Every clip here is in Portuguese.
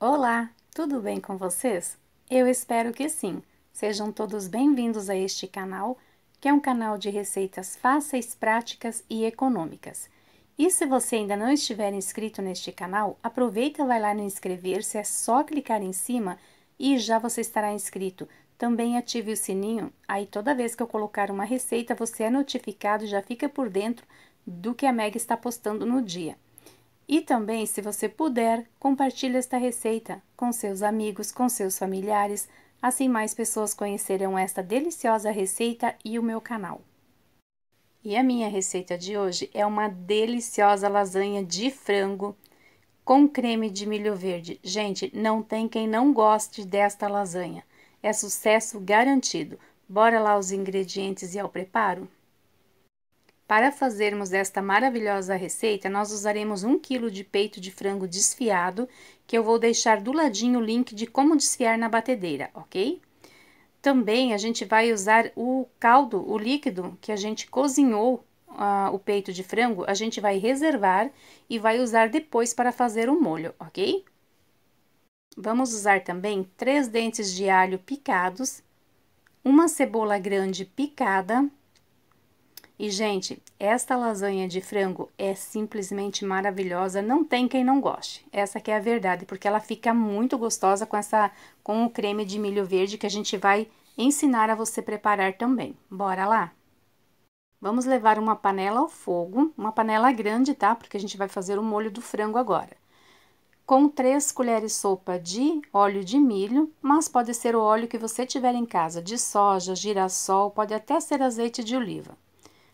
Olá, tudo bem com vocês? Eu espero que sim. Sejam todos bem-vindos a este canal, que é um canal de receitas fáceis, práticas e econômicas. E se você ainda não estiver inscrito neste canal, aproveita, e vai lá no inscrever-se, é só clicar em cima e já você estará inscrito. Também ative o sininho, aí toda vez que eu colocar uma receita, você é notificado e já fica por dentro do que a Meg está postando no dia. E também, se você puder, compartilhe esta receita com seus amigos, com seus familiares, assim mais pessoas conhecerão esta deliciosa receita e o meu canal. E a minha receita de hoje é uma deliciosa lasanha de frango com creme de milho verde. Gente, não tem quem não goste desta lasanha. É sucesso garantido. Bora lá os ingredientes e ao preparo? Para fazermos esta maravilhosa receita, nós usaremos 1 kg de peito de frango desfiado, que eu vou deixar do ladinho o link de como desfiar na batedeira, ok? Também a gente vai usar o caldo, o líquido que a gente cozinhou uh, o peito de frango, a gente vai reservar e vai usar depois para fazer o molho, ok? Vamos usar também três dentes de alho picados, uma cebola grande picada, e, gente, esta lasanha de frango é simplesmente maravilhosa, não tem quem não goste. Essa que é a verdade, porque ela fica muito gostosa com, essa, com o creme de milho verde que a gente vai ensinar a você preparar também. Bora lá? Vamos levar uma panela ao fogo, uma panela grande, tá? Porque a gente vai fazer o molho do frango agora. Com 3 colheres sopa de óleo de milho, mas pode ser o óleo que você tiver em casa, de soja, girassol, pode até ser azeite de oliva.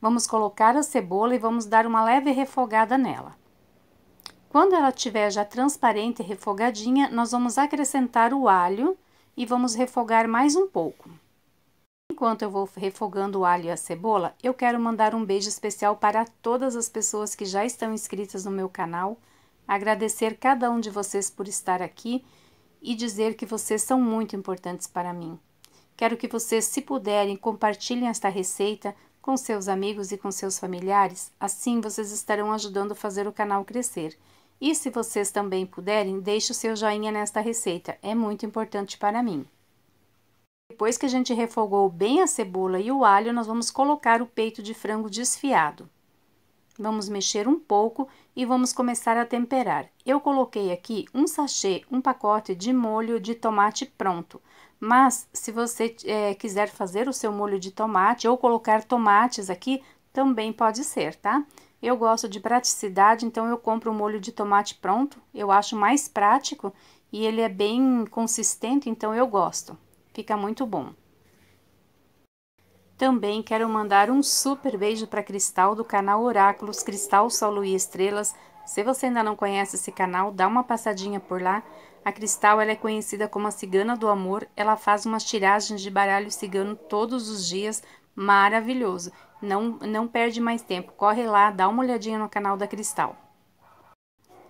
Vamos colocar a cebola e vamos dar uma leve refogada nela. Quando ela estiver já transparente e refogadinha, nós vamos acrescentar o alho e vamos refogar mais um pouco. Enquanto eu vou refogando o alho e a cebola, eu quero mandar um beijo especial para todas as pessoas que já estão inscritas no meu canal, agradecer cada um de vocês por estar aqui e dizer que vocês são muito importantes para mim. Quero que vocês, se puderem, compartilhem esta receita com seus amigos e com seus familiares, assim vocês estarão ajudando a fazer o canal crescer. E se vocês também puderem, deixe o seu joinha nesta receita, é muito importante para mim. Depois que a gente refogou bem a cebola e o alho, nós vamos colocar o peito de frango desfiado. Vamos mexer um pouco e vamos começar a temperar. Eu coloquei aqui um sachê, um pacote de molho de tomate pronto. Mas, se você é, quiser fazer o seu molho de tomate ou colocar tomates aqui, também pode ser, tá? Eu gosto de praticidade, então eu compro o molho de tomate pronto. Eu acho mais prático e ele é bem consistente, então eu gosto. Fica muito bom. Também quero mandar um super beijo para Cristal do canal Oráculos Cristal Sol e Estrelas. Se você ainda não conhece esse canal, dá uma passadinha por lá. A Cristal ela é conhecida como a Cigana do Amor. Ela faz umas tiragens de baralho cigano todos os dias, maravilhoso. Não, não perde mais tempo, corre lá, dá uma olhadinha no canal da Cristal.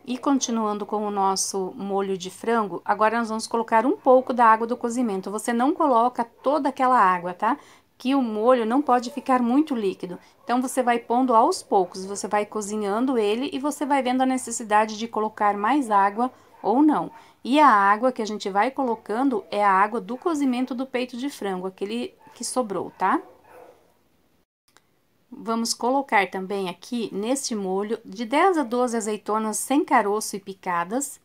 E continuando com o nosso molho de frango, agora nós vamos colocar um pouco da água do cozimento. Você não coloca toda aquela água, tá? que o molho não pode ficar muito líquido. Então você vai pondo aos poucos, você vai cozinhando ele e você vai vendo a necessidade de colocar mais água ou não. E a água que a gente vai colocando é a água do cozimento do peito de frango, aquele que sobrou, tá? Vamos colocar também aqui neste molho de 10 a 12 azeitonas sem caroço e picadas,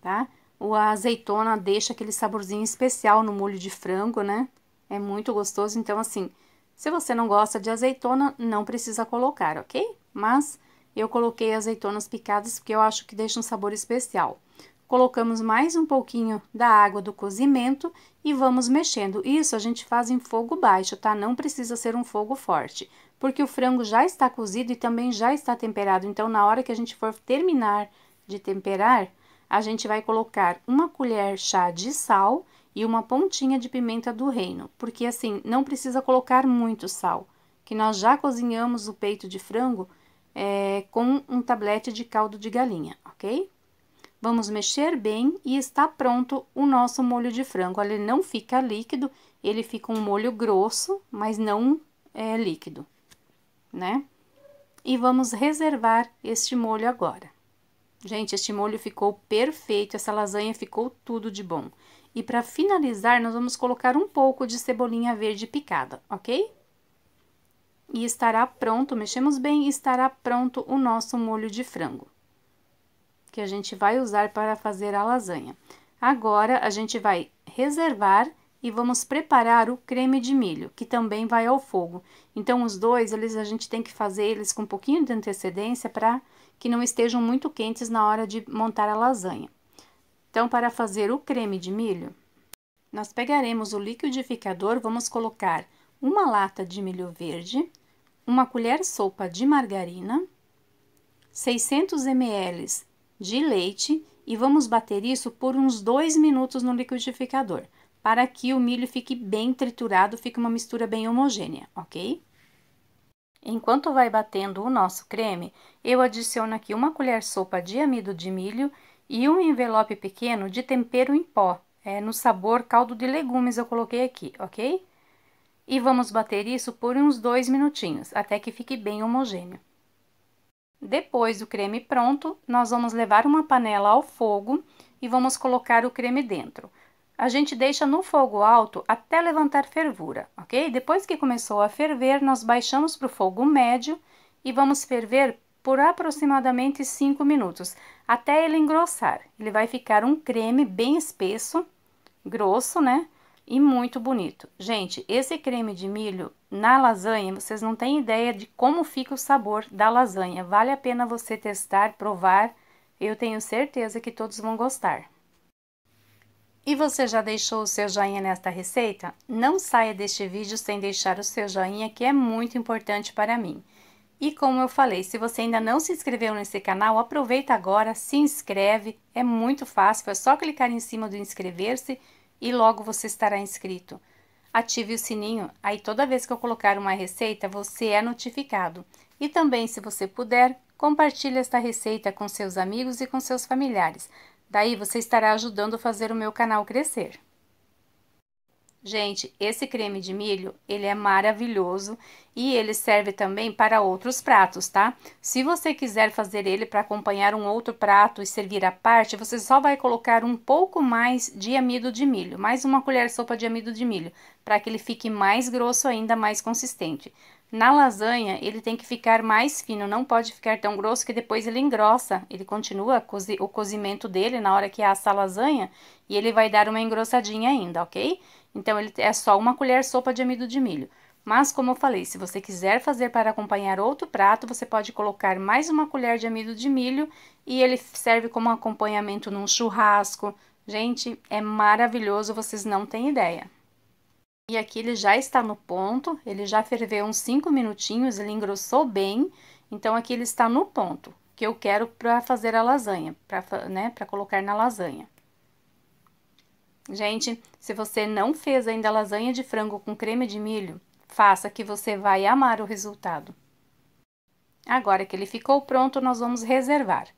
tá? O azeitona deixa aquele saborzinho especial no molho de frango, né? É muito gostoso, então assim, se você não gosta de azeitona, não precisa colocar, ok? Mas eu coloquei azeitonas picadas porque eu acho que deixa um sabor especial. Colocamos mais um pouquinho da água do cozimento e vamos mexendo. Isso a gente faz em fogo baixo, tá? Não precisa ser um fogo forte, porque o frango já está cozido e também já está temperado. Então, na hora que a gente for terminar de temperar, a gente vai colocar uma colher chá de sal e uma pontinha de pimenta do reino, porque assim não precisa colocar muito sal, que nós já cozinhamos o peito de frango é, com um tablete de caldo de galinha, ok? Vamos mexer bem e está pronto o nosso molho de frango. Ele não fica líquido, ele fica um molho grosso, mas não é, líquido, né? E vamos reservar este molho agora. Gente, este molho ficou perfeito, essa lasanha ficou tudo de bom. E para finalizar, nós vamos colocar um pouco de cebolinha verde picada, ok? E estará pronto, mexemos bem, estará pronto o nosso molho de frango, que a gente vai usar para fazer a lasanha. Agora, a gente vai reservar e vamos preparar o creme de milho, que também vai ao fogo. Então, os dois, eles, a gente tem que fazer eles com um pouquinho de antecedência para que não estejam muito quentes na hora de montar a lasanha. Então, para fazer o creme de milho, nós pegaremos o liquidificador, vamos colocar uma lata de milho verde, uma colher sopa de margarina, 600 ml de leite e vamos bater isso por uns dois minutos no liquidificador, para que o milho fique bem triturado, fique uma mistura bem homogênea, ok? Enquanto vai batendo o nosso creme, eu adiciono aqui uma colher sopa de amido de milho e um envelope pequeno de tempero em pó, é, no sabor caldo de legumes eu coloquei aqui, ok? E vamos bater isso por uns dois minutinhos, até que fique bem homogêneo. Depois do creme pronto, nós vamos levar uma panela ao fogo e vamos colocar o creme dentro. A gente deixa no fogo alto até levantar fervura, ok? Depois que começou a ferver, nós baixamos para o fogo médio e vamos ferver por aproximadamente 5 minutos, até ele engrossar. Ele vai ficar um creme bem espesso, grosso, né? E muito bonito. Gente, esse creme de milho na lasanha, vocês não têm ideia de como fica o sabor da lasanha. Vale a pena você testar, provar. Eu tenho certeza que todos vão gostar. E você já deixou o seu joinha nesta receita? Não saia deste vídeo sem deixar o seu joinha, que é muito importante para mim. E como eu falei, se você ainda não se inscreveu nesse canal, aproveita agora, se inscreve, é muito fácil, é só clicar em cima do inscrever-se e logo você estará inscrito. Ative o sininho, aí toda vez que eu colocar uma receita, você é notificado. E também, se você puder, compartilhe esta receita com seus amigos e com seus familiares. Daí você estará ajudando a fazer o meu canal crescer. Gente, esse creme de milho, ele é maravilhoso e ele serve também para outros pratos, tá? Se você quiser fazer ele para acompanhar um outro prato e servir à parte, você só vai colocar um pouco mais de amido de milho, mais uma colher de sopa de amido de milho, para que ele fique mais grosso ainda, mais consistente. Na lasanha, ele tem que ficar mais fino, não pode ficar tão grosso que depois ele engrossa. Ele continua o cozimento dele na hora que assa a lasanha e ele vai dar uma engrossadinha ainda, ok? Então, ele é só uma colher sopa de amido de milho. Mas, como eu falei, se você quiser fazer para acompanhar outro prato, você pode colocar mais uma colher de amido de milho e ele serve como acompanhamento num churrasco. Gente, é maravilhoso, vocês não têm ideia. E aqui ele já está no ponto, ele já ferveu uns 5 minutinhos, ele engrossou bem, então aqui ele está no ponto que eu quero para fazer a lasanha, para né, colocar na lasanha. Gente, se você não fez ainda lasanha de frango com creme de milho, faça que você vai amar o resultado. Agora que ele ficou pronto, nós vamos reservar.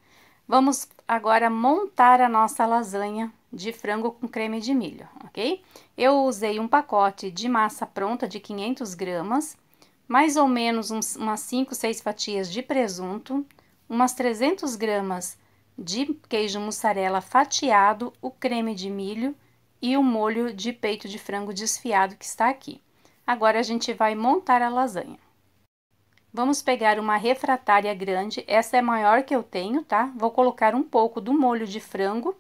Vamos agora montar a nossa lasanha de frango com creme de milho, ok? Eu usei um pacote de massa pronta de 500 gramas, mais ou menos uns, umas 5, 6 fatias de presunto, umas 300 gramas de queijo mussarela fatiado, o creme de milho e o molho de peito de frango desfiado que está aqui. Agora a gente vai montar a lasanha. Vamos pegar uma refratária grande, essa é maior que eu tenho, tá? Vou colocar um pouco do molho de frango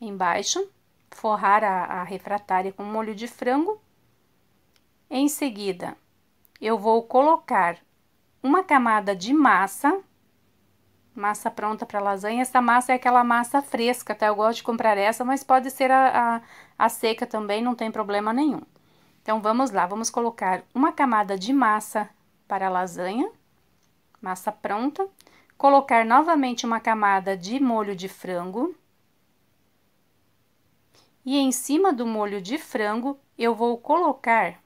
embaixo, forrar a, a refratária com molho de frango. Em seguida, eu vou colocar uma camada de massa massa pronta para lasanha. Essa massa é aquela massa fresca, tá? Eu gosto de comprar essa, mas pode ser a, a, a seca também, não tem problema nenhum. Então, vamos lá, vamos colocar uma camada de massa para a lasanha, massa pronta. Colocar novamente uma camada de molho de frango. E em cima do molho de frango, eu vou colocar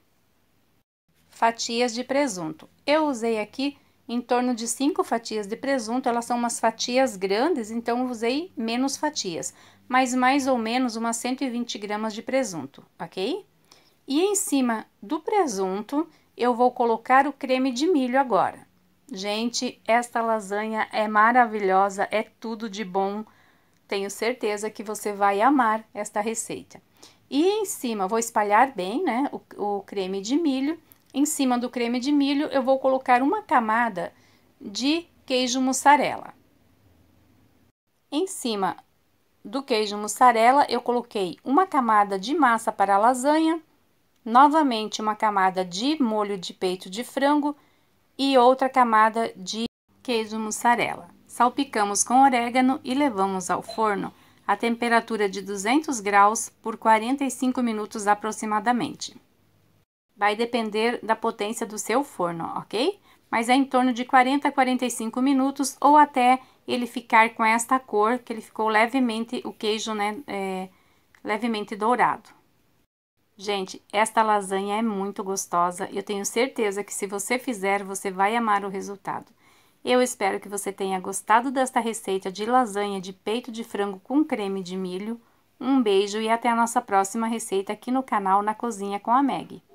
fatias de presunto. Eu usei aqui em torno de 5 fatias de presunto, elas são umas fatias grandes, então usei menos fatias, mas mais ou menos umas 120 gramas de presunto, ok? E em cima do presunto, eu vou colocar o creme de milho agora. Gente, esta lasanha é maravilhosa, é tudo de bom. Tenho certeza que você vai amar esta receita. E em cima, vou espalhar bem, né, o, o creme de milho em cima do creme de milho, eu vou colocar uma camada de queijo mussarela. Em cima do queijo mussarela, eu coloquei uma camada de massa para lasanha, novamente uma camada de molho de peito de frango e outra camada de queijo mussarela. Salpicamos com orégano e levamos ao forno a temperatura de 200 graus por 45 minutos aproximadamente. Vai depender da potência do seu forno, ok? Mas é em torno de 40 a 45 minutos ou até ele ficar com esta cor, que ele ficou levemente, o queijo, né, é, levemente dourado. Gente, esta lasanha é muito gostosa. Eu tenho certeza que se você fizer, você vai amar o resultado. Eu espero que você tenha gostado desta receita de lasanha de peito de frango com creme de milho. Um beijo e até a nossa próxima receita aqui no canal Na Cozinha com a Meg.